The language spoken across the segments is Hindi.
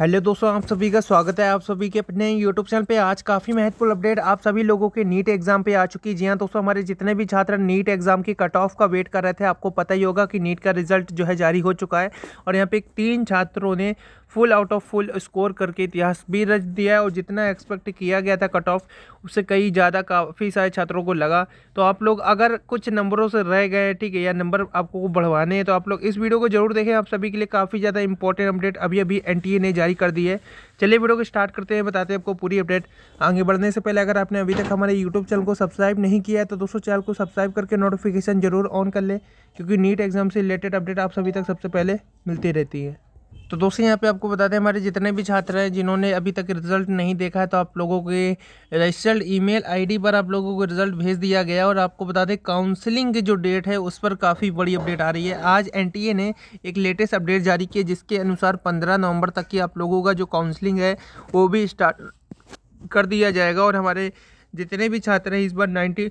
हेलो दोस्तों आप सभी का स्वागत है आप सभी के अपने यूट्यूब चैनल पे आज काफ़ी महत्वपूर्ण अपडेट आप सभी लोगों के नीट एग्जाम पे आ चुकी है जी हाँ दोस्तों हमारे जितने भी छात्र नीट एग्जाम की कट ऑफ का वेट कर रहे थे आपको पता ही होगा कि नीट का रिजल्ट जो है जारी हो चुका है और यहाँ पे तीन छात्रों ने full out of full score करके इतिहास भी रच दिया है और जितना एक्सपेक्ट किया गया था कट ऑफ उससे कई ज़्यादा काफ़ी सारे छात्रों को लगा तो आप लोग अगर कुछ नंबरों से रह गए ठीक है या नंबर आपको बढ़वाने हैं तो आप लोग इस वीडियो को जरूर देखें आप सभी के लिए काफ़ी ज़्यादा इंपॉर्टेंट अपडेट अभी अभी एन ने जारी जारी कर दी है चलिए वीडियो को स्टार्ट करते हैं बताते हैं आपको पूरी अपडेट आगे बढ़ने से पहले अगर आपने अभी तक हमारे यूट्यूब चैनल को सब्सक्राइब नहीं किया है तो दोस्तों चैनल को सब्सक्राइब करके नोटिफिकेशन जरूर ऑन कर लें क्योंकि नीट एग्जाम से रिलेटेड अपडेट आप सभी तक सबसे पहले मिलती रहती है तो दोस्तों यहाँ पे आपको बताते हैं हमारे जितने भी छात्र हैं जिन्होंने अभी तक रिजल्ट नहीं देखा है तो आप लोगों के रजिस्टर्ड ईमेल आईडी पर आप लोगों को रिजल्ट भेज दिया गया और आपको बता दें काउंसलिंग की जो डेट है उस पर काफ़ी बड़ी अपडेट आ रही है आज एनटीए ने एक लेटेस्ट अपडेट जारी की जिसके अनुसार पंद्रह नवम्बर तक की आप लोगों का जो काउंसलिंग है वो भी स्टार्ट कर दिया जाएगा और हमारे जितने भी छात्र हैं इस बार नाइन्टी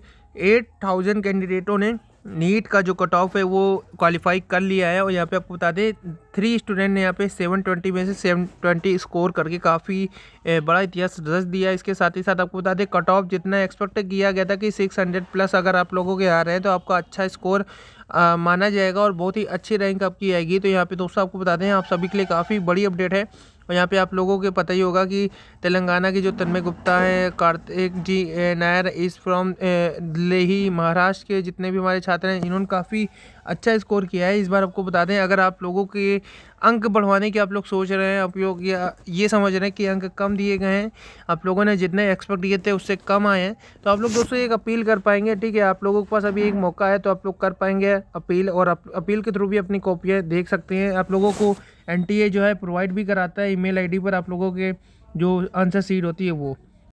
एट थाउजेंड कैंडिडेटों ने नीट का जो कट ऑफ है वो क्वालिफाई कर लिया है और यहाँ पे आपको बता दें थ्री स्टूडेंट ने यहाँ पे 720 में से 720 स्कोर करके काफ़ी बड़ा इतिहास रच दिया इसके साथ ही साथ आपको बता दें कट ऑफ जितना एक्सपेक्ट किया गया था कि 600 प्लस अगर आप लोगों के आ रहे हैं तो आपका अच्छा स्कोर आ, माना जाएगा और बहुत ही अच्छी रैंक आपकी आएगी तो यहाँ पे दोस्तों आपको बता दें आप सभी के लिए काफ़ी बड़ी अपडेट है और यहाँ पे आप लोगों के पता ही होगा कि तेलंगाना के जो तन्मय गुप्ता है Kartik G Nair is from लेही महाराष्ट्र के जितने भी हमारे छात्र हैं इन्होंने काफ़ी अच्छा स्कोर किया है इस बार आपको बता दें अगर आप लोगों के अंक बढ़वाने की आप लोग सोच रहे हैं आप लोग ये समझ रहे हैं कि अंक कम दिए गए हैं आप लोगों ने जितने एक्सपेक्ट किए थे उससे कम आए हैं तो आप लोग दोस्तों एक अपील कर पाएंगे ठीक है आप लोगों के पास अभी एक मौका है तो आप लोग कर पाएंगे अपील और अप, अपील के थ्रू भी अपनी कॉपियाँ देख सकते हैं आप लोगों को एन जो है प्रोवाइड भी कराता है ई मेल पर आप लोगों के जो आंसर सीट होती है वो